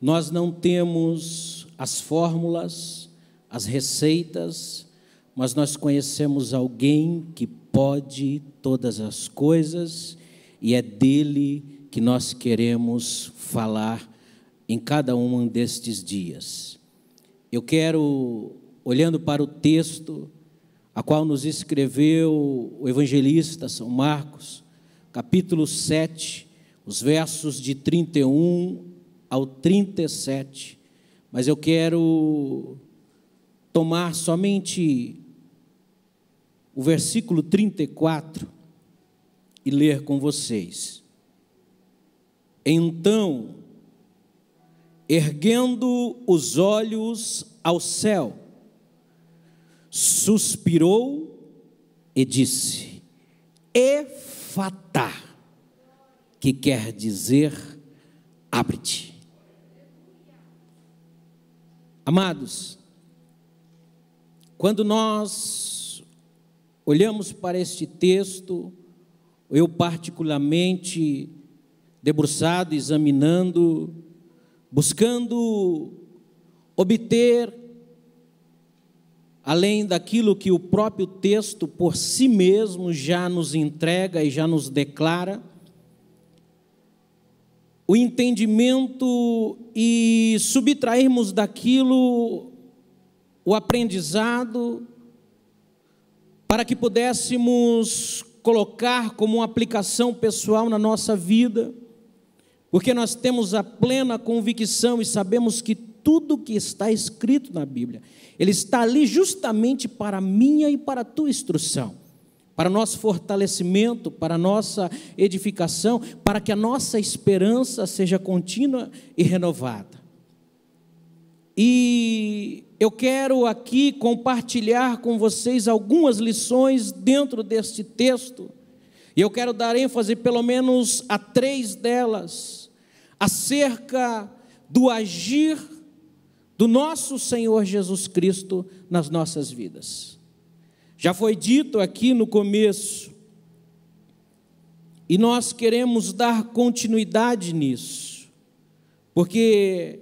Nós não temos as fórmulas, as receitas, mas nós conhecemos alguém que pode todas as coisas e é dele que nós queremos falar em cada um destes dias. Eu quero, olhando para o texto a qual nos escreveu o evangelista São Marcos, capítulo 7, os versos de 31 ao 37. Mas eu quero tomar somente o versículo 34 e ler com vocês. Então, erguendo os olhos ao céu, suspirou e disse: Efatá, que quer dizer abre-te. Amados, quando nós olhamos para este texto, eu particularmente debruçado, examinando, buscando obter, além daquilo que o próprio texto por si mesmo já nos entrega e já nos declara, o entendimento e subtrairmos daquilo o aprendizado para que pudéssemos colocar como uma aplicação pessoal na nossa vida, porque nós temos a plena convicção e sabemos que tudo que está escrito na Bíblia, ele está ali justamente para minha e para a tua instrução para nosso fortalecimento, para nossa edificação, para que a nossa esperança seja contínua e renovada. E eu quero aqui compartilhar com vocês algumas lições dentro deste texto, e eu quero dar ênfase pelo menos a três delas, acerca do agir do nosso Senhor Jesus Cristo nas nossas vidas. Já foi dito aqui no começo, e nós queremos dar continuidade nisso, porque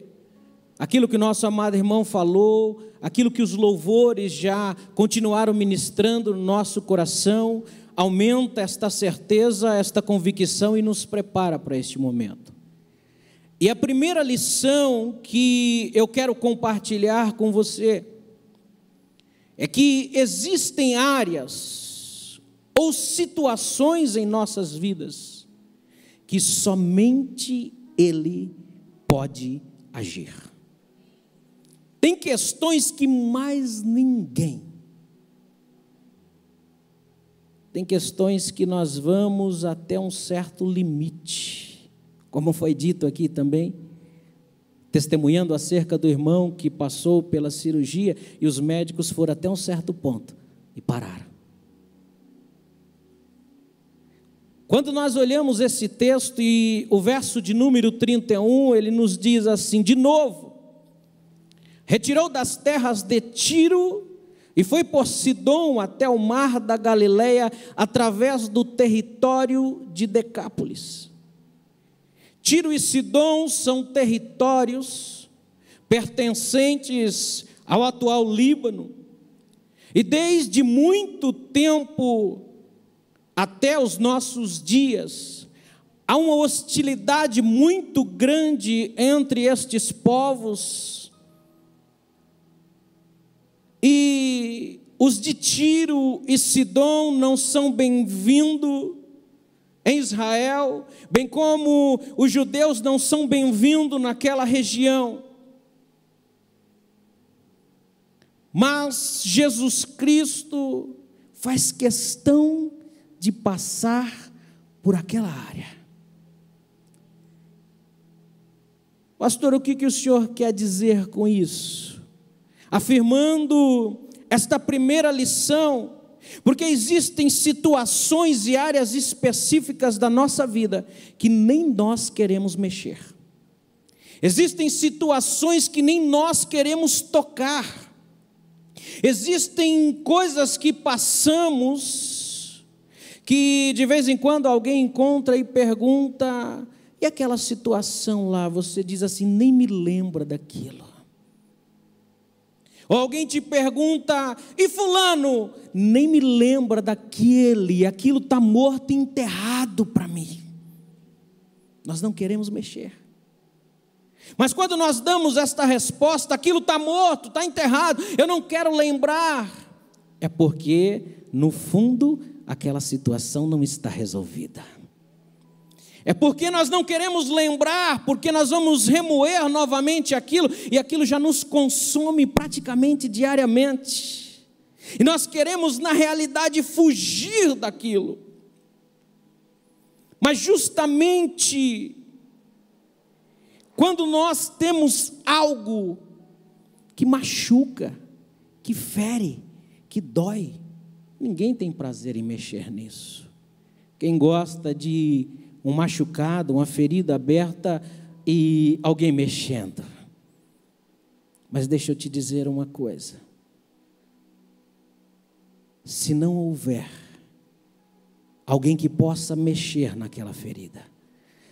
aquilo que nosso amado irmão falou, aquilo que os louvores já continuaram ministrando no nosso coração, aumenta esta certeza, esta convicção e nos prepara para este momento. E a primeira lição que eu quero compartilhar com você é que existem áreas ou situações em nossas vidas que somente Ele pode agir. Tem questões que mais ninguém. Tem questões que nós vamos até um certo limite. Como foi dito aqui também, testemunhando acerca do irmão que passou pela cirurgia e os médicos foram até um certo ponto e pararam. Quando nós olhamos esse texto e o verso de número 31, ele nos diz assim: de novo, retirou das terras de Tiro e foi por Sidom até o mar da Galileia, através do território de Decápolis. Tiro e Sidom são territórios pertencentes ao atual Líbano. E desde muito tempo até os nossos dias, há uma hostilidade muito grande entre estes povos. E os de Tiro e Sidom não são bem-vindos em Israel, bem como os judeus não são bem-vindos naquela região. Mas Jesus Cristo faz questão de passar por aquela área. Pastor, o que, que o senhor quer dizer com isso? Afirmando esta primeira lição, porque existem situações e áreas específicas da nossa vida que nem nós queremos mexer. Existem situações que nem nós queremos tocar. Existem coisas que passamos que de vez em quando alguém encontra e pergunta: e aquela situação lá? Você diz assim: nem me lembra daquilo. Ou alguém te pergunta, e Fulano? Nem me lembra daquele, aquilo está morto e enterrado para mim. Nós não queremos mexer. Mas quando nós damos esta resposta, aquilo está morto, está enterrado, eu não quero lembrar, é porque, no fundo, aquela situação não está resolvida. É porque nós não queremos lembrar, porque nós vamos remoer novamente aquilo, e aquilo já nos consome praticamente diariamente. E nós queremos, na realidade, fugir daquilo. Mas justamente quando nós temos algo que machuca, que fere, que dói, ninguém tem prazer em mexer nisso. Quem gosta de um machucado, uma ferida aberta e alguém mexendo. Mas deixa eu te dizer uma coisa. Se não houver alguém que possa mexer naquela ferida,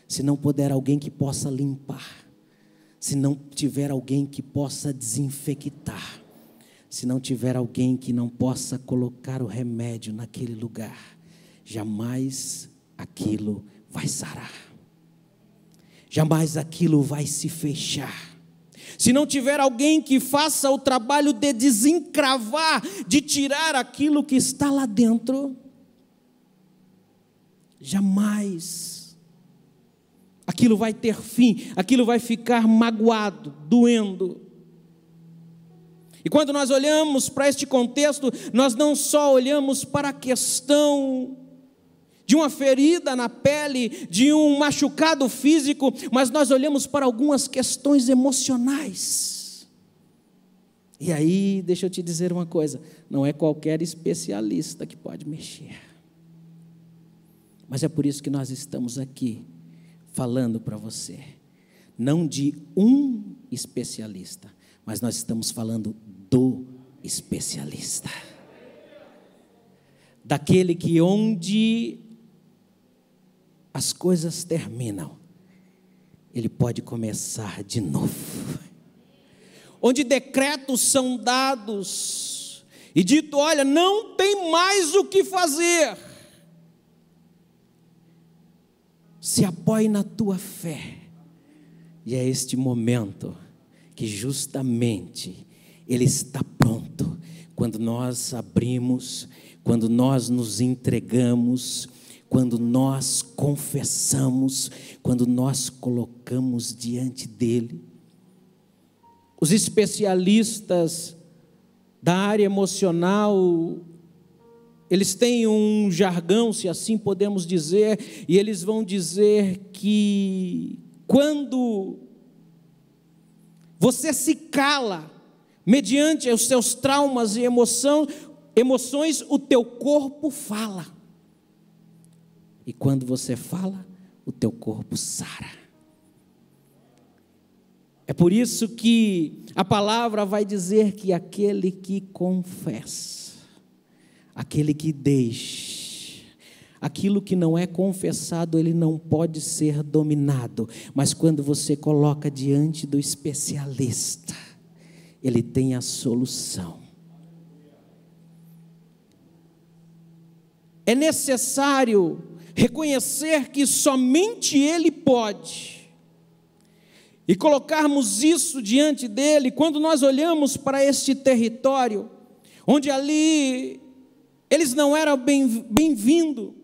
se não puder alguém que possa limpar, se não tiver alguém que possa desinfectar, se não tiver alguém que não possa colocar o remédio naquele lugar, jamais aquilo vai sarar. Jamais aquilo vai se fechar. Se não tiver alguém que faça o trabalho de desencravar, de tirar aquilo que está lá dentro, jamais aquilo vai ter fim, aquilo vai ficar magoado, doendo. E quando nós olhamos para este contexto, nós não só olhamos para a questão de uma ferida na pele, de um machucado físico, mas nós olhamos para algumas questões emocionais. E aí, deixa eu te dizer uma coisa: não é qualquer especialista que pode mexer. Mas é por isso que nós estamos aqui, falando para você, não de um especialista, mas nós estamos falando do especialista. Daquele que onde as coisas terminam, ele pode começar de novo. Onde decretos são dados e dito: olha, não tem mais o que fazer. Se apoie na tua fé. E é este momento que justamente ele está pronto quando nós abrimos, quando nós nos entregamos quando nós confessamos, quando nós colocamos diante dele. Os especialistas da área emocional, eles têm um jargão, se assim podemos dizer, e eles vão dizer que quando você se cala mediante os seus traumas e emoção, emoções, o teu corpo fala. E quando você fala, o teu corpo sara. É por isso que a palavra vai dizer que aquele que confessa, aquele que deixa, aquilo que não é confessado, ele não pode ser dominado. Mas quando você coloca diante do especialista, ele tem a solução. É necessário reconhecer que somente Ele pode, e colocarmos isso diante dele, quando nós olhamos para este território, onde ali eles não eram bem-vindo, bem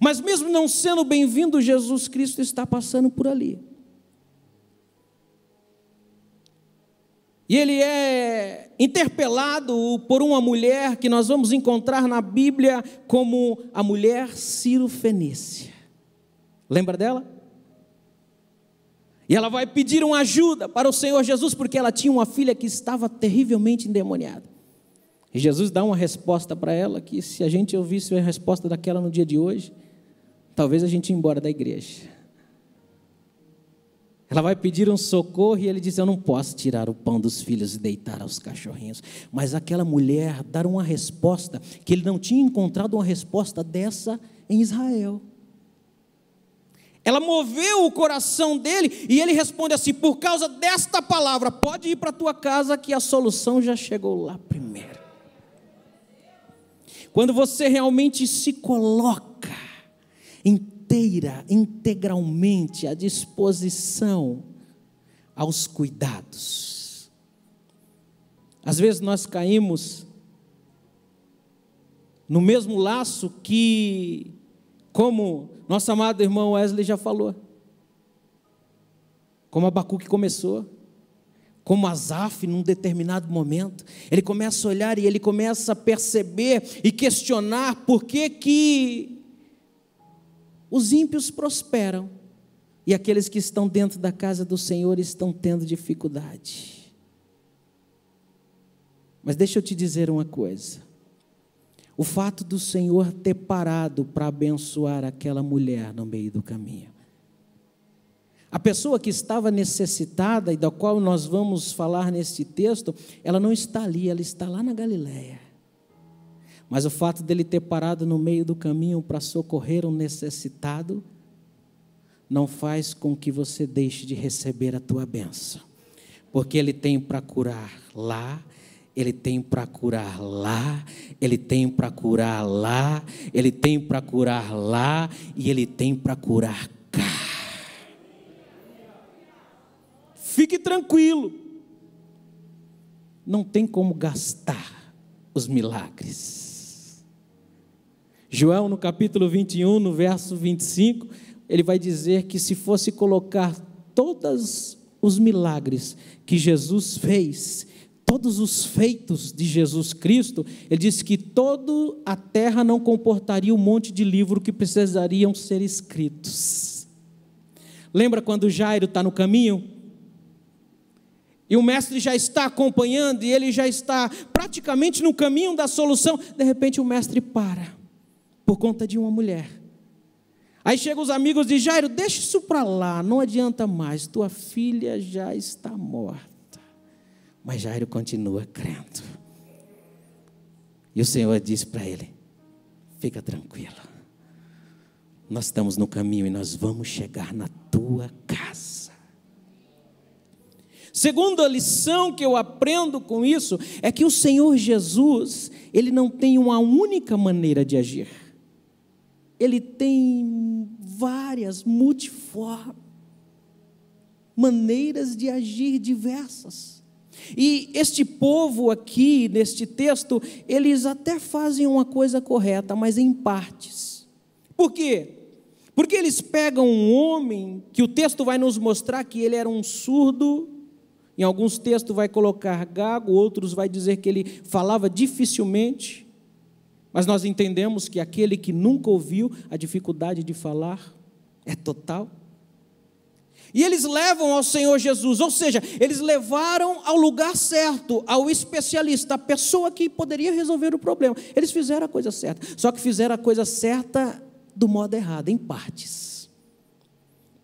mas mesmo não sendo bem-vindo, Jesus Cristo está passando por ali. E ele é interpelado por uma mulher que nós vamos encontrar na Bíblia como a mulher Cirofenícia. Lembra dela? E ela vai pedir uma ajuda para o Senhor Jesus, porque ela tinha uma filha que estava terrivelmente endemoniada. E Jesus dá uma resposta para ela que, se a gente ouvisse a resposta daquela no dia de hoje, talvez a gente ia embora da igreja. Ela vai pedir um socorro e ele diz: Eu não posso tirar o pão dos filhos e deitar aos cachorrinhos. Mas aquela mulher dar uma resposta que ele não tinha encontrado uma resposta dessa em Israel. Ela moveu o coração dele e ele responde assim: Por causa desta palavra, pode ir para tua casa que a solução já chegou lá primeiro. Quando você realmente se coloca em inteira, integralmente à disposição aos cuidados. Às vezes nós caímos no mesmo laço que, como nosso amado irmão Wesley já falou, como Abacuque começou, como Azaf num determinado momento, ele começa a olhar e ele começa a perceber e questionar por que que os ímpios prosperam e aqueles que estão dentro da casa do Senhor estão tendo dificuldade. Mas deixa eu te dizer uma coisa. O fato do Senhor ter parado para abençoar aquela mulher no meio do caminho. A pessoa que estava necessitada e da qual nós vamos falar neste texto, ela não está ali, ela está lá na Galiléia. Mas o fato dele ter parado no meio do caminho para socorrer um necessitado não faz com que você deixe de receber a tua benção. Porque ele tem para curar lá, ele tem para curar lá, ele tem para curar lá, ele tem para curar lá e ele tem para curar cá. Fique tranquilo. Não tem como gastar os milagres. João, no capítulo 21, no verso 25, ele vai dizer que se fosse colocar todos os milagres que Jesus fez, todos os feitos de Jesus Cristo, ele disse que toda a terra não comportaria um monte de livro que precisariam ser escritos. Lembra quando Jairo está no caminho? E o mestre já está acompanhando e ele já está praticamente no caminho da solução. De repente o mestre para por conta de uma mulher. Aí chegam os amigos de Jairo, deixa isso para lá, não adianta mais, tua filha já está morta. Mas Jairo continua crendo. E o Senhor disse para ele: fica tranquilo, nós estamos no caminho e nós vamos chegar na tua casa. Segunda lição que eu aprendo com isso é que o Senhor Jesus, ele não tem uma única maneira de agir ele tem várias, multiformes, maneiras de agir diversas. E este povo aqui, neste texto, eles até fazem uma coisa correta, mas em partes. Por quê? Porque eles pegam um homem, que o texto vai nos mostrar que ele era um surdo, em alguns textos vai colocar gago, outros vai dizer que ele falava dificilmente. Mas nós entendemos que aquele que nunca ouviu, a dificuldade de falar é total. E eles levam ao Senhor Jesus, ou seja, eles levaram ao lugar certo, ao especialista, à pessoa que poderia resolver o problema. Eles fizeram a coisa certa, só que fizeram a coisa certa do modo errado, em partes.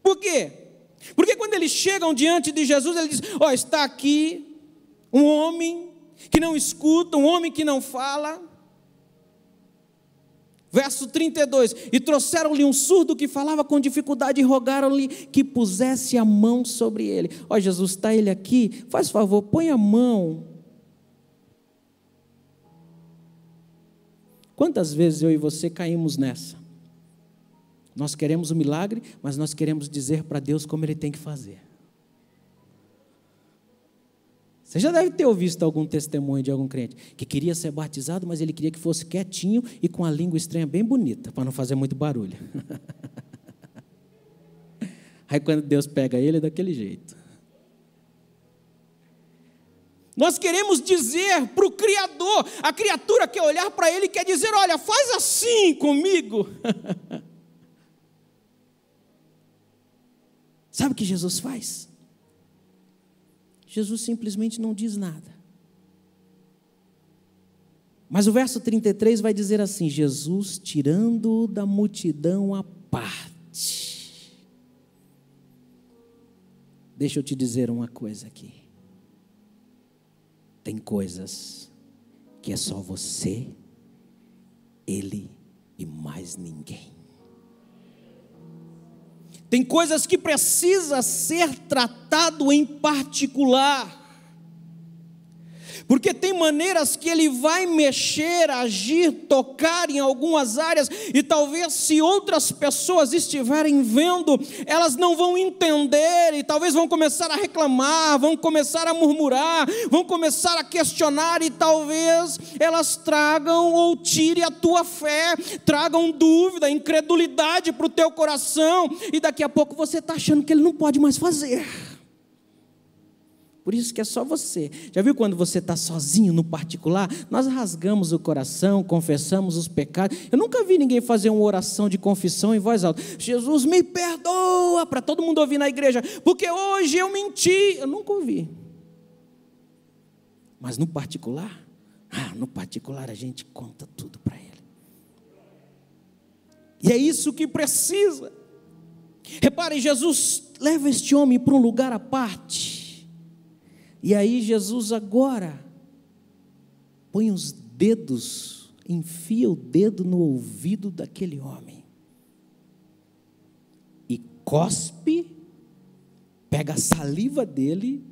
Por quê? Porque quando eles chegam diante de Jesus, ele diz: Ó, oh, está aqui um homem que não escuta, um homem que não fala. Verso 32: E trouxeram-lhe um surdo que falava com dificuldade e rogaram-lhe que pusesse a mão sobre ele. Ó, Jesus, está ele aqui? Faz favor, põe a mão. Quantas vezes eu e você caímos nessa? Nós queremos o um milagre, mas nós queremos dizer para Deus como ele tem que fazer. Você já deve ter ouvido algum testemunho de algum crente que queria ser batizado, mas ele queria que fosse quietinho e com a língua estranha bem bonita, para não fazer muito barulho. Aí quando Deus pega ele, é daquele jeito. Nós queremos dizer para o Criador, a criatura quer olhar para ele e quer dizer: Olha, faz assim comigo. Sabe o que Jesus faz? Jesus simplesmente não diz nada. Mas o verso 33 vai dizer assim: Jesus tirando da multidão a parte. Deixa eu te dizer uma coisa aqui. Tem coisas que é só você, ele e mais ninguém. Tem coisas que precisa ser tratado em particular. Porque tem maneiras que ele vai mexer, agir, tocar em algumas áreas, e talvez se outras pessoas estiverem vendo, elas não vão entender, e talvez vão começar a reclamar, vão começar a murmurar, vão começar a questionar, e talvez elas tragam ou tirem a tua fé, tragam dúvida, incredulidade para o teu coração, e daqui a pouco você está achando que ele não pode mais fazer. Por isso que é só você. Já viu quando você está sozinho no particular? Nós rasgamos o coração, confessamos os pecados. Eu nunca vi ninguém fazer uma oração de confissão em voz alta. Jesus me perdoa para todo mundo ouvir na igreja, porque hoje eu menti. Eu nunca ouvi. Mas no particular, ah, no particular a gente conta tudo para ele. E é isso que precisa. Repare, Jesus leva este homem para um lugar à parte e aí Jesus agora põe os dedos, enfia o dedo no ouvido daquele homem. E cospe, pega a saliva dele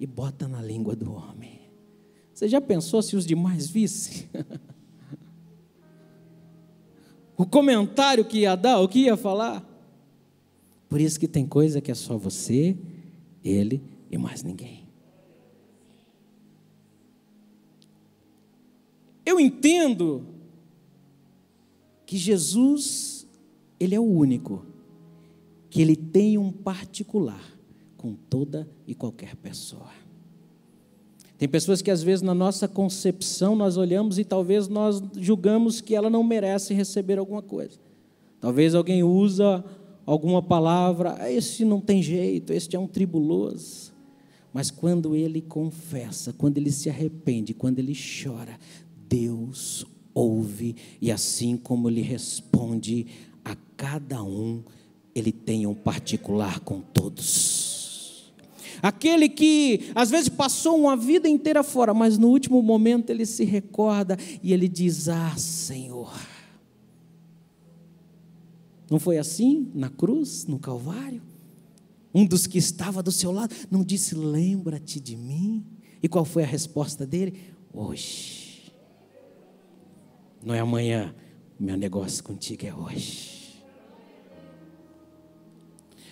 e bota na língua do homem. Você já pensou se os demais vissem? o comentário que ia dar, o que ia falar? Por isso que tem coisa que é só você, ele e mais ninguém. Eu entendo que Jesus, ele é o único que ele tem um particular com toda e qualquer pessoa. Tem pessoas que às vezes na nossa concepção nós olhamos e talvez nós julgamos que ela não merece receber alguma coisa. Talvez alguém usa alguma palavra, ah, esse não tem jeito, este é um tribuloso. Mas quando ele confessa, quando ele se arrepende, quando ele chora, Deus ouve e assim como ele responde a cada um, ele tem um particular com todos. Aquele que às vezes passou uma vida inteira fora, mas no último momento ele se recorda e ele diz: Ah, Senhor. Não foi assim na cruz, no Calvário? Um dos que estava do seu lado não disse: Lembra-te de mim? E qual foi a resposta dele? Hoje não é amanhã. Meu negócio contigo é hoje.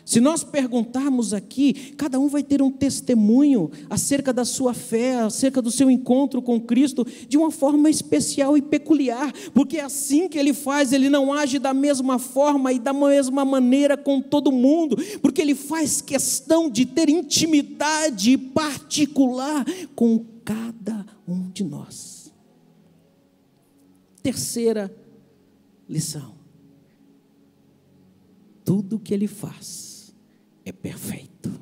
Se nós perguntarmos aqui, cada um vai ter um testemunho acerca da sua fé, acerca do seu encontro com Cristo, de uma forma especial e peculiar, porque é assim que ele faz, ele não age da mesma forma e da mesma maneira com todo mundo, porque ele faz questão de ter intimidade particular com cada um de nós terceira lição: tudo que ele faz é perfeito.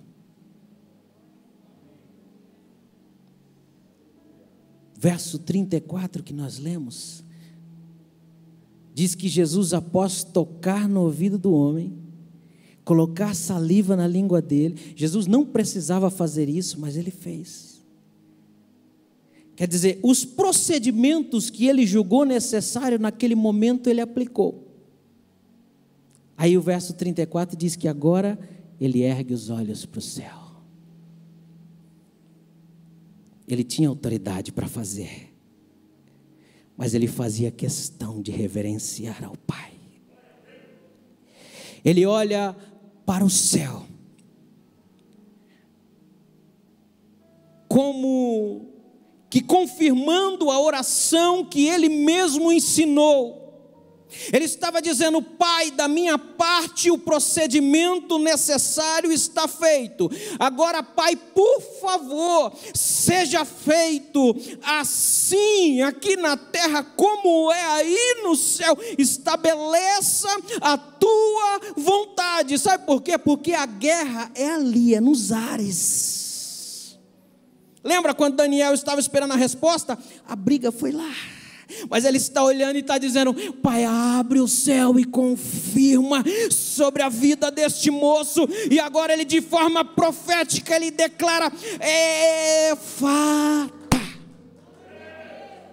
Verso 34 que nós lemos diz que Jesus, após tocar no ouvido do homem, colocar saliva na língua dele, Jesus não precisava fazer isso, mas ele fez. Quer dizer, os procedimentos que ele julgou necessário naquele momento ele aplicou. Aí o verso 34 diz que agora ele ergue os olhos para o céu. Ele tinha autoridade para fazer, mas ele fazia questão de reverenciar ao Pai. Ele olha para o céu. Como que confirmando a oração que ele mesmo ensinou, ele estava dizendo: Pai, da minha parte o procedimento necessário está feito. Agora, Pai, por favor, seja feito assim aqui na terra, como é aí no céu. Estabeleça a tua vontade. Sabe por quê? Porque a guerra é ali, é nos ares. Lembra quando Daniel estava esperando a resposta? A briga foi lá. Mas ele está olhando e está dizendo: Pai, abre o céu e confirma sobre a vida deste moço. E agora ele, de forma profética, ele declara: Efata. É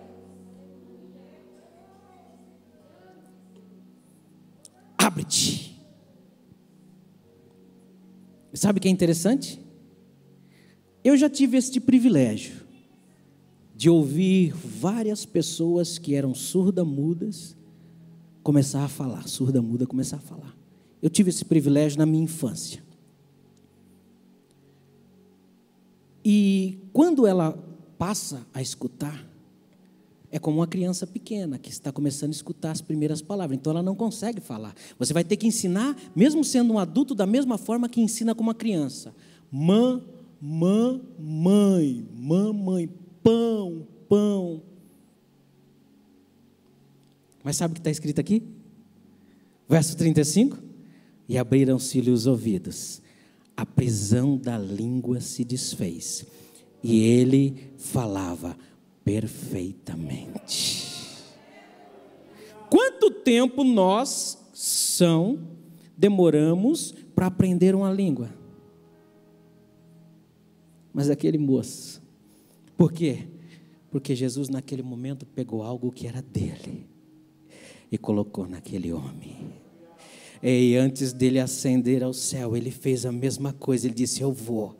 Abre-te. Sabe o que é interessante? Eu já tive este privilégio de ouvir várias pessoas que eram surda-mudas começar a falar, surda-muda começar a falar. Eu tive esse privilégio na minha infância. E quando ela passa a escutar, é como uma criança pequena que está começando a escutar as primeiras palavras, então ela não consegue falar. Você vai ter que ensinar, mesmo sendo um adulto, da mesma forma que ensina com uma criança. Mãe mamãe, mamãe, pão, pão. Mas sabe o que está escrito aqui? Verso 35: E abriram-se-lhe os ouvidos, a prisão da língua se desfez, e ele falava perfeitamente. Quanto tempo nós, são, demoramos para aprender uma língua? mas aquele moço. Por quê? Porque Jesus, naquele momento, pegou algo que era dele e colocou naquele homem. E antes dele ascender ao céu, ele fez a mesma coisa. Ele disse: Eu vou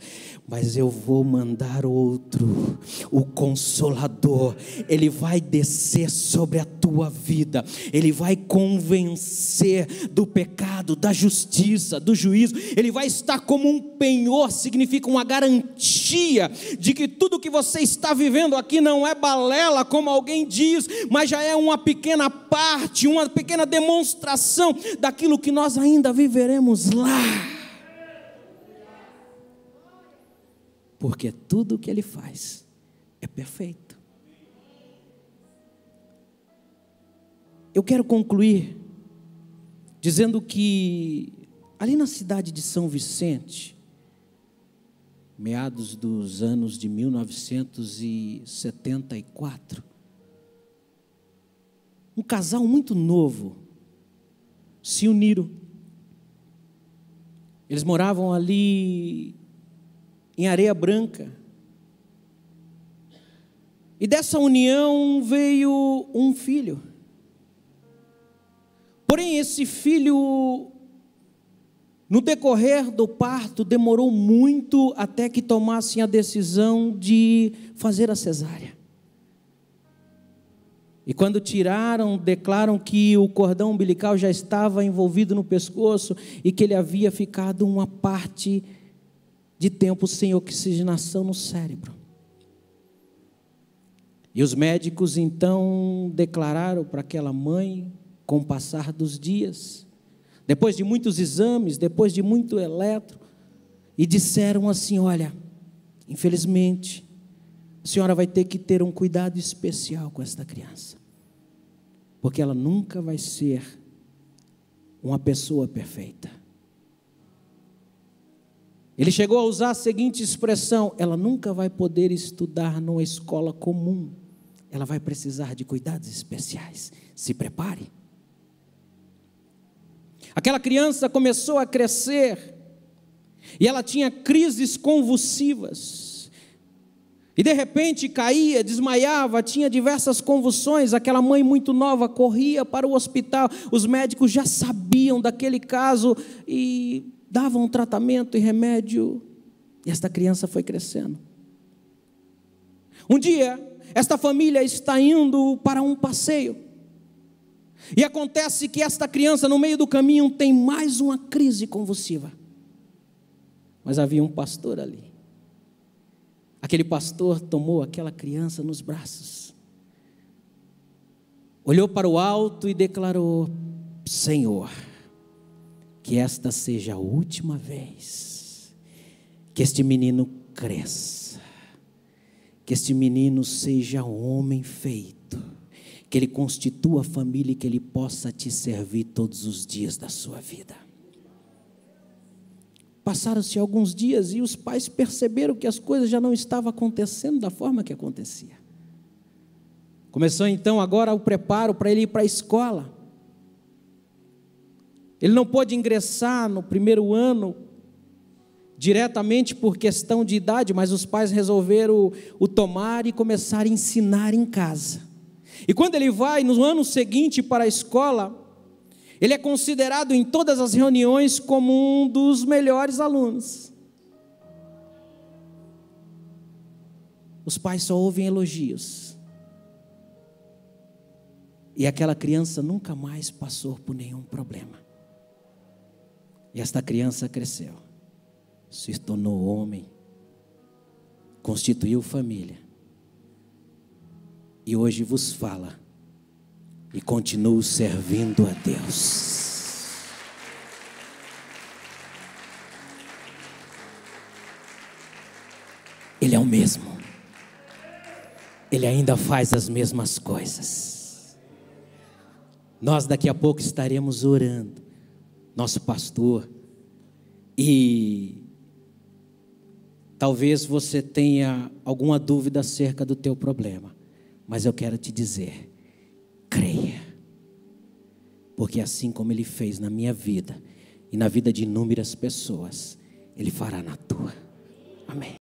mas eu vou mandar outro, o consolador. Ele vai descer sobre a tua vida, ele vai convencer do pecado, da justiça, do juízo. Ele vai estar como um penhor, significa uma garantia de que tudo que você está vivendo aqui não é balela, como alguém diz, mas já é uma pequena parte, uma pequena demonstração daquilo que nós ainda viveremos lá. porque tudo o que ele faz é perfeito. Eu quero concluir dizendo que ali na cidade de São Vicente, meados dos anos de 1974, um casal muito novo se uniram. Eles moravam ali em areia branca. E dessa união veio um filho. Porém, esse filho, no decorrer do parto, demorou muito até que tomassem a decisão de fazer a cesárea. E quando tiraram, declaram que o cordão umbilical já estava envolvido no pescoço e que ele havia ficado uma parte de tempo sem oxigenação no cérebro. E os médicos então declararam para aquela mãe, com o passar dos dias, depois de muitos exames, depois de muito eletro, e disseram assim: Olha, infelizmente, a senhora vai ter que ter um cuidado especial com esta criança, porque ela nunca vai ser uma pessoa perfeita. Ele chegou a usar a seguinte expressão: ela nunca vai poder estudar numa escola comum, ela vai precisar de cuidados especiais. Se prepare. Aquela criança começou a crescer e ela tinha crises convulsivas. E de repente caía, desmaiava, tinha diversas convulsões. Aquela mãe muito nova corria para o hospital. Os médicos já sabiam daquele caso e davam tratamento e remédio, e esta criança foi crescendo. Um dia, esta família está indo para um passeio, e acontece que esta criança, no meio do caminho, tem mais uma crise convulsiva. Mas havia um pastor ali. Aquele pastor tomou aquela criança nos braços, olhou para o alto e declarou: Senhor, que esta seja a última vez que este menino cresça, que este menino seja homem feito, que ele constitua a família e que ele possa te servir todos os dias da sua vida. Passaram-se alguns dias e os pais perceberam que as coisas já não estavam acontecendo da forma que acontecia. Começou então agora o preparo para ele ir para a escola. Ele não pôde ingressar no primeiro ano diretamente por questão de idade, mas os pais resolveram o tomar e começar a ensinar em casa. E quando ele vai no ano seguinte para a escola, ele é considerado em todas as reuniões como um dos melhores alunos. Os pais só ouvem elogios. E aquela criança nunca mais passou por nenhum problema. E esta criança cresceu, se tornou homem, constituiu família. E hoje vos fala e continuo servindo a Deus. Ele é o mesmo. Ele ainda faz as mesmas coisas. Nós daqui a pouco estaremos orando nosso pastor. E talvez você tenha alguma dúvida acerca do teu problema, mas eu quero te dizer, creia. Porque assim como ele fez na minha vida e na vida de inúmeras pessoas, ele fará na tua. Amém.